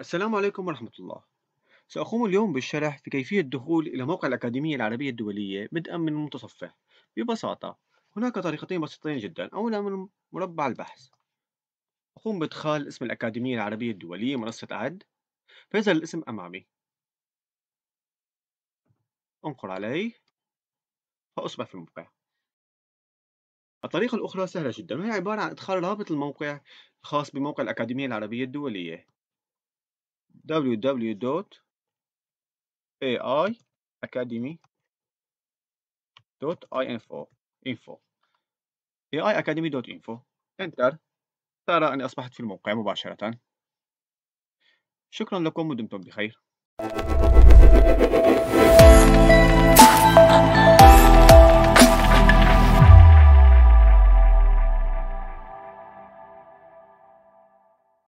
السلام عليكم ورحمة الله سأقوم اليوم بالشرح في كيفية الدخول إلى موقع الأكاديمية العربية الدولية بدءا من المتصفح ببساطة هناك طريقتين بسيطتين جدا أولا من مربع البحث أقوم بإدخال اسم الأكاديمية العربية الدولية منصة أعد فيظهر الاسم أمامي أنقر عليه فأصبح في الموقع الطريقة الأخرى سهلة جدا وهي عبارة عن إدخال رابط الموقع الخاص بموقع الأكاديمية العربية الدولية www.aiacademy.info info aiacademy.info انتر ترى أني أصبحت في الموقع مباشرة شكرا لكم ودمتم بخير